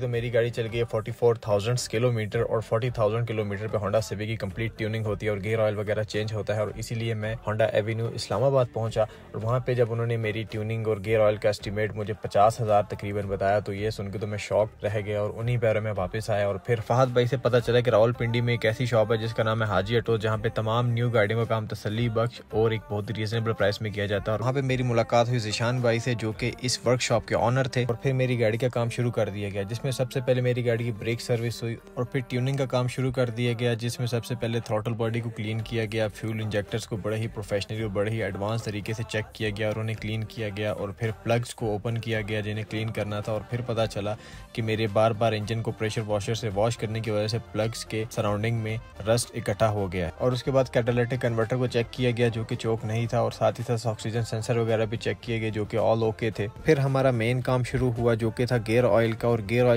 तो मेरी गाड़ी चल गई है फोर्टी फोर थाउजेंड किलोमीटर और फोर्टी थाउजेंड किलोमीटर पे होंडा सिविक की कंप्लीट ट्यूनिंग होती है और गेयर ऑयल वगैरह चेंज होता है और इसीलिए मैं होंडा एवेन्यू इस्लामाबाद पहुंचा और वहां पे जब उन्होंने मेरी ट्यूनिंग और गेयर ऑयल का एस्टिमेट मुझे पचास हज़ार तकरीबन बताया तो ये सुन के तो मैं शॉक रह गया और उन्हीं पैरों में वापस आया और फिर फहद भाई से पता चला कि रावल में एक ऐसी शॉप है जिसका नाम है हाजी अटो जहाँ पे तमाम न्यू गाड़ियों का काम तसली बख्श और एक बहुत रीजनेबल प्राइस में किया जाता है और वहाँ पे मेरी मुलाकात हुई जिशान भाई से जो कि इस वर्कशॉप के ऑनर थे और फिर मेरी गाड़ी का काम शुरू कर दिया गया जिसमें सबसे पहले मेरी गाड़ी की ब्रेक सर्विस हुई और फिर ट्यूनिंग का काम शुरू कर दिया गया जिसमें सबसे पहले थ्रोटल बॉडी को क्लीन किया गया फ्यूल इंजेक्टर्स को बड़े ही प्रोफेशनली और बड़े ही एडवांस तरीके से चेक किया गया और उन्हें क्लीन किया गया और फिर प्लग्स को ओपन किया गया जिन्हें क्लीन करना था और फिर पता चला कि मेरे बार बार इंजन को प्रेशर वॉशर से वॉश करने की वजह से प्लग्स के सराउंडिंग में रस्ट इकट्ठा हो गया और उसके बाद कैटालिटिक कन्वर्टर को चेक किया गया जो कि चौक नहीं था और साथ ही साथ ऑक्सीजन सेंसर वगैरह भी चेक किए गए जो कि ऑल ओके थे फिर हमारा मेन काम शुरू हुआ जो कि था गेयर ऑयल का और गेयर